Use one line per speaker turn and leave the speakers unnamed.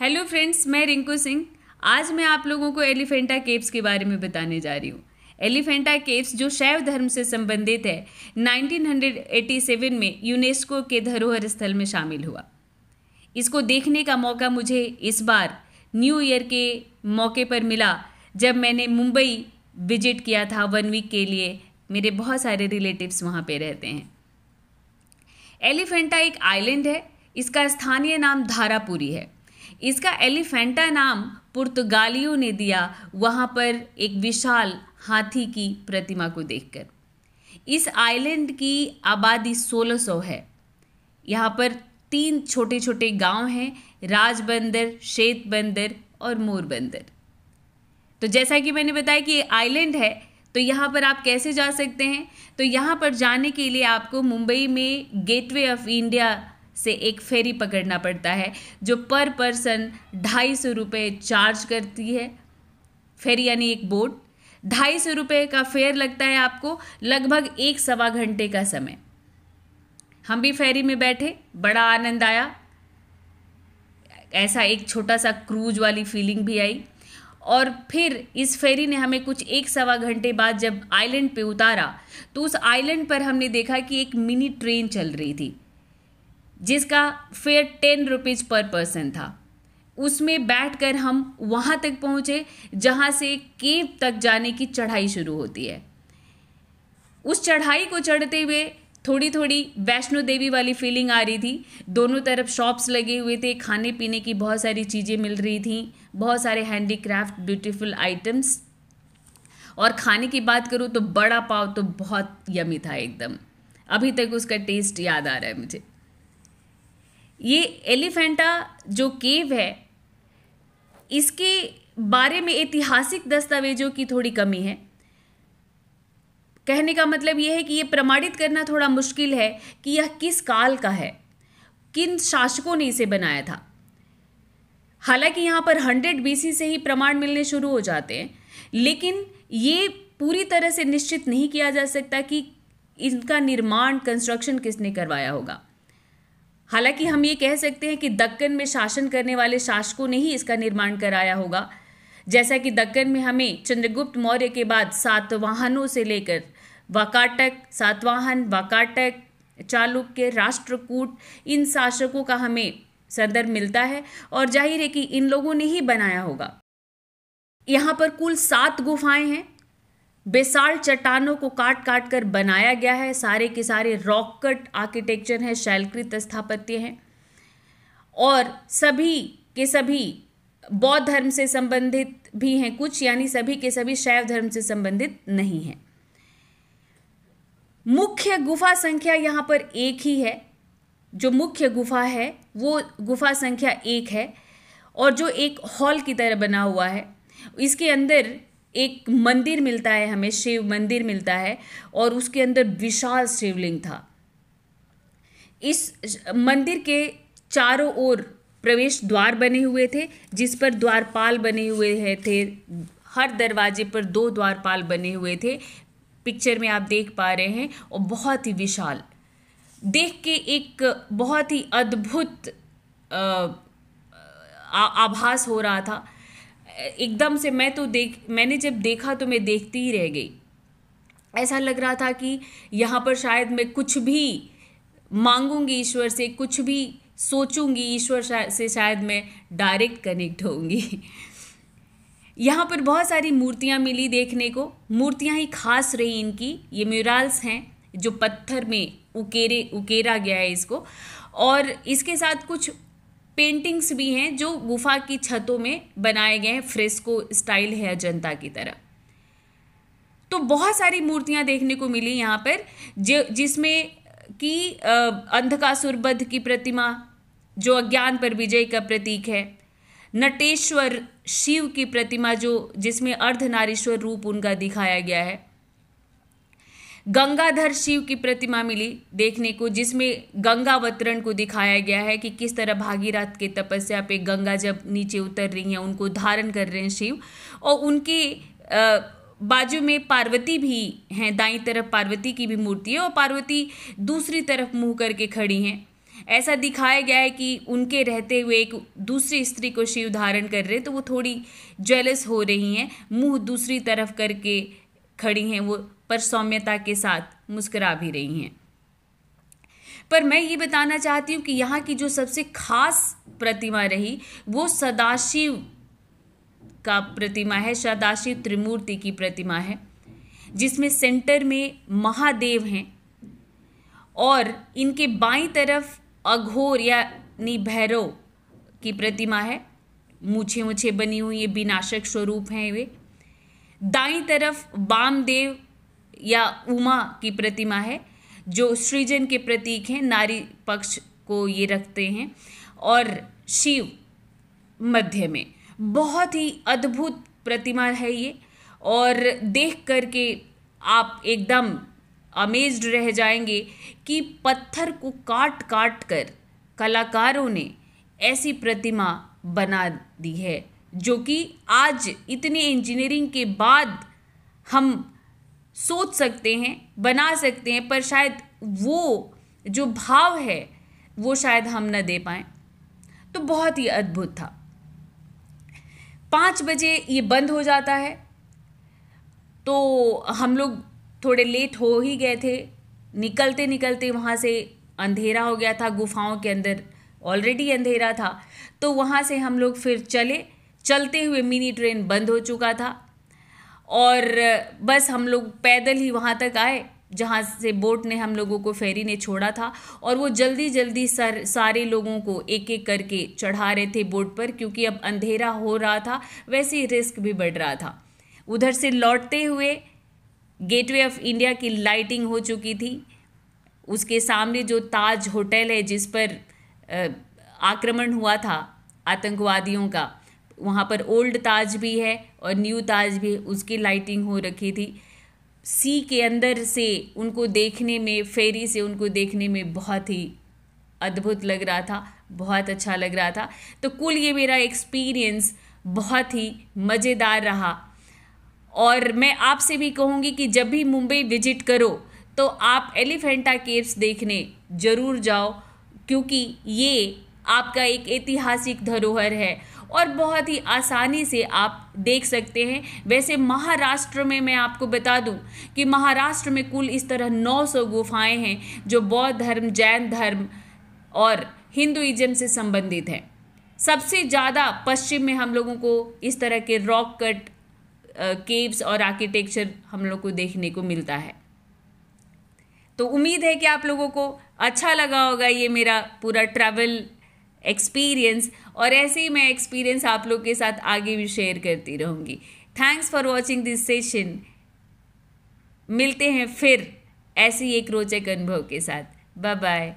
hello friends मैं रिंकू सिंह आज मैं आप लोगों को एलिफेंटा केव्स के बारे में बताने जा रही हूँ एलिफेंटा केव्स जो शैव धर्म से संबंधित है 1987 में यूनेस्को के धरोहर स्थल में शामिल हुआ इसको देखने का मौका मुझे इस बार न्यू ईयर के मौके पर मिला जब मैंने मुंबई विजिट किया था वन वीक के लिए मेरे बहुत सारे रिलेटिव्स वहाँ पे रहते हैं एलिफेंटा एक आइलैंड है इसका स्थानीय नाम धारापुरी है इसका एलिफेंटा नाम पुर्तगालियों ने दिया वहाँ पर एक विशाल हाथी की प्रतिमा को देखकर इस आइलैंड की आबादी 1600 है यहाँ पर तीन छोटे छोटे गांव हैं राजबंदर शेत बंदर और मोर बंदर तो जैसा कि मैंने बताया कि आइलैंड है तो यहाँ पर आप कैसे जा सकते हैं तो यहाँ पर जाने के लिए आपको मुंबई में गेटवे ऑफ इंडिया से एक फेरी पकड़ना पड़ता है जो पर पर्सन ढाई सौ रुपये चार्ज करती है फेरी यानी एक बोट ढाई सौ रुपये का फेयर लगता है आपको लगभग एक सवा घंटे का समय हम भी फेरी में बैठे बड़ा आनंद आया ऐसा एक छोटा सा क्रूज वाली फीलिंग भी आई और फिर इस फेरी ने हमें कुछ एक सवा घंटे बाद जब आइलैंड पे उतारा तो उस आइलैंड पर हमने देखा कि एक मिनी ट्रेन चल रही थी जिसका फेयर टेन रुपीज़ पर पर्सन था उसमें बैठकर हम वहाँ तक पहुँचे जहाँ से केव तक जाने की चढ़ाई शुरू होती है उस चढ़ाई को चढ़ते हुए थोड़ी थोड़ी वैष्णो देवी वाली फीलिंग आ रही थी दोनों तरफ शॉप्स लगे हुए थे खाने पीने की बहुत सारी चीज़ें मिल रही थी बहुत सारे हैंडीक्राफ्ट ब्यूटीफुल आइटम्स और खाने की बात करूँ तो बड़ा पाव तो बहुत यमी था एकदम अभी तक उसका टेस्ट याद आ रहा है मुझे ये एलिफेंटा जो केव है इसके बारे में ऐतिहासिक दस्तावेजों की थोड़ी कमी है कहने का मतलब यह है कि ये प्रमाणित करना थोड़ा मुश्किल है कि यह किस काल का है किन शासकों ने इसे बनाया था हालांकि यहाँ पर 100 बीसी से ही प्रमाण मिलने शुरू हो जाते हैं लेकिन ये पूरी तरह से निश्चित नहीं किया जा सकता कि इनका निर्माण कंस्ट्रक्शन किसने करवाया होगा हालांकि हम ये कह सकते हैं कि दक्कन में शासन करने वाले शासकों ने ही इसका निर्माण कराया होगा जैसा कि दक्कन में हमें चंद्रगुप्त मौर्य के बाद सातवाहनों से लेकर वाकाटक सातवाहन वाकाटक चालुक्य राष्ट्रकूट इन शासकों का हमें संदर्भ मिलता है और जाहिर है कि इन लोगों ने ही बनाया होगा यहाँ पर कुल सात गुफाएं हैं बेसाल चट्टानों को काट काट कर बनाया गया है सारे के सारे रॉक कट आर्किटेक्चर हैं शैलकृत स्थापत्य हैं और सभी के सभी बौद्ध धर्म से संबंधित भी हैं कुछ यानी सभी के सभी शैव धर्म से संबंधित नहीं हैं मुख्य गुफा संख्या यहाँ पर एक ही है जो मुख्य गुफा है वो गुफा संख्या एक है और जो एक हॉल की तरह बना हुआ है इसके अंदर एक मंदिर मिलता है हमें शिव मंदिर मिलता है और उसके अंदर विशाल शिवलिंग था इस मंदिर के चारों ओर प्रवेश द्वार बने हुए थे जिस पर द्वारपाल बने हुए है थे हर दरवाजे पर दो द्वारपाल बने हुए थे पिक्चर में आप देख पा रहे हैं और बहुत ही विशाल देख के एक बहुत ही अद्भुत आभास हो रहा था एकदम से मैं तो देख मैंने जब देखा तो मैं देखती ही रह गई ऐसा लग रहा था कि यहाँ पर शायद मैं कुछ भी मांगूंगी ईश्वर से कुछ भी सोचूंगी ईश्वर से शायद मैं डायरेक्ट कनेक्ट होंगी यहाँ पर बहुत सारी मूर्तियाँ मिली देखने को मूर्तियाँ ही खास रही इनकी ये म्यूरल्स हैं जो पत्थर में उकेरे उकेरा गया है इसको और इसके साथ कुछ पेंटिंग्स भी हैं जो गुफा की छतों में बनाए गए हैं फ्रेस्को स्टाइल है अजंता की तरह तो बहुत सारी मूर्तियां देखने को मिली यहाँ पर जिसमें कि अंधकासुर बध की प्रतिमा जो अज्ञान पर विजय का प्रतीक है नटेश्वर शिव की प्रतिमा जो जिसमें अर्धनारीश्वर रूप उनका दिखाया गया है गंगाधर शिव की प्रतिमा मिली देखने को जिसमें गंगा वतरण को दिखाया गया है कि किस तरह भागीरथ के तपस्या पे गंगा जब नीचे उतर रही हैं उनको धारण कर रहे हैं शिव और उनके बाजू में पार्वती भी हैं दाई तरफ पार्वती की भी मूर्ति है और पार्वती दूसरी तरफ मुंह करके खड़ी हैं ऐसा दिखाया गया है कि उनके रहते हुए एक दूसरी स्त्री को शिव धारण कर रहे हैं तो वो थोड़ी ज्वेलस हो रही हैं मुंह दूसरी तरफ करके खड़ी हैं वो पर सौम्यता के साथ मुस्करा भी रही हैं पर मैं ये बताना चाहती हूँ कि यहाँ की जो सबसे खास प्रतिमा रही वो सदाशिव का प्रतिमा है सदाशिव त्रिमूर्ति की प्रतिमा है जिसमें सेंटर में महादेव हैं और इनके बाई तरफ अघोर या भैरव की प्रतिमा है मूछे मूछे बनी हुई ये विनाशक स्वरूप हैं वे दाई तरफ वामदेव या उमा की प्रतिमा है जो सृजन के प्रतीक हैं नारी पक्ष को ये रखते हैं और शिव मध्य में बहुत ही अद्भुत प्रतिमा है ये और देख करके आप एकदम अमेज्ड रह जाएंगे कि पत्थर को काट काट कर कलाकारों ने ऐसी प्रतिमा बना दी है जो कि आज इतने इंजीनियरिंग के बाद हम सोच सकते हैं बना सकते हैं पर शायद वो जो भाव है वो शायद हम न दे पाए तो बहुत ही अद्भुत था पाँच बजे ये बंद हो जाता है तो हम लोग थोड़े लेट हो ही गए थे निकलते निकलते वहाँ से अंधेरा हो गया था गुफाओं के अंदर ऑलरेडी अंधेरा था तो वहाँ से हम लोग फिर चले चलते हुए मिनी ट्रेन बंद हो चुका था और बस हम लोग पैदल ही वहाँ तक आए जहाँ से बोट ने हम लोगों को फेरी ने छोड़ा था और वो जल्दी जल्दी सर सारे लोगों को एक एक करके चढ़ा रहे थे बोट पर क्योंकि अब अंधेरा हो रहा था वैसे ही रिस्क भी बढ़ रहा था उधर से लौटते हुए गेटवे ऑफ इंडिया की लाइटिंग हो चुकी थी उसके सामने जो ताज होटल है जिस पर आक्रमण हुआ था आतंकवादियों का वहाँ पर ओल्ड ताज भी है और न्यू ताज भी उसकी लाइटिंग हो रखी थी सी के अंदर से उनको देखने में फेरी से उनको देखने में बहुत ही अद्भुत लग रहा था बहुत अच्छा लग रहा था तो कुल ये मेरा एक्सपीरियंस बहुत ही मज़ेदार रहा और मैं आपसे भी कहूँगी कि जब भी मुंबई विजिट करो तो आप एलिफेंटा केव्स देखने ज़रूर जाओ क्योंकि ये आपका एक ऐतिहासिक धरोहर है और बहुत ही आसानी से आप देख सकते हैं वैसे महाराष्ट्र में मैं आपको बता दूं कि महाराष्ट्र में कुल इस तरह 900 गुफाएं हैं जो बौद्ध धर्म जैन धर्म और हिंदुइज्म से संबंधित हैं सबसे ज़्यादा पश्चिम में हम लोगों को इस तरह के रॉक कट केव्स और आर्किटेक्चर हम लोग को देखने को मिलता है तो उम्मीद है कि आप लोगों को अच्छा लगा होगा ये मेरा पूरा ट्रैवल एक्सपीरियंस और ऐसे ही मैं एक्सपीरियंस आप लोग के साथ आगे भी शेयर करती रहूँगी thanks for watching this session मिलते हैं फिर ऐसे ही एक रोचक अनुभव के साथ बाय बाय